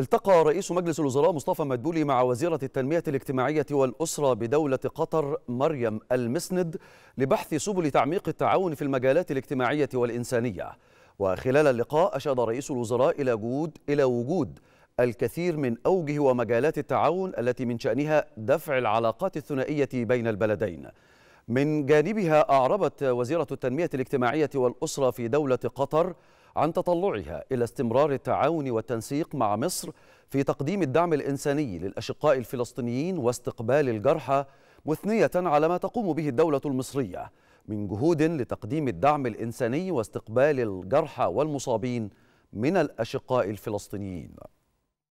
التقى رئيس مجلس الوزراء مصطفى مدبولي مع وزيرة التنمية الاجتماعية والأسرة بدولة قطر مريم المسند لبحث سبل تعميق التعاون في المجالات الاجتماعية والإنسانية وخلال اللقاء أشاد رئيس الوزراء إلى, جود إلى وجود الكثير من أوجه ومجالات التعاون التي من شأنها دفع العلاقات الثنائية بين البلدين من جانبها أعربت وزيرة التنمية الاجتماعية والأسرة في دولة قطر عن تطلعها إلى استمرار التعاون والتنسيق مع مصر في تقديم الدعم الإنساني للأشقاء الفلسطينيين واستقبال الجرحى مثنية على ما تقوم به الدولة المصرية من جهود لتقديم الدعم الإنساني واستقبال الجرحى والمصابين من الأشقاء الفلسطينيين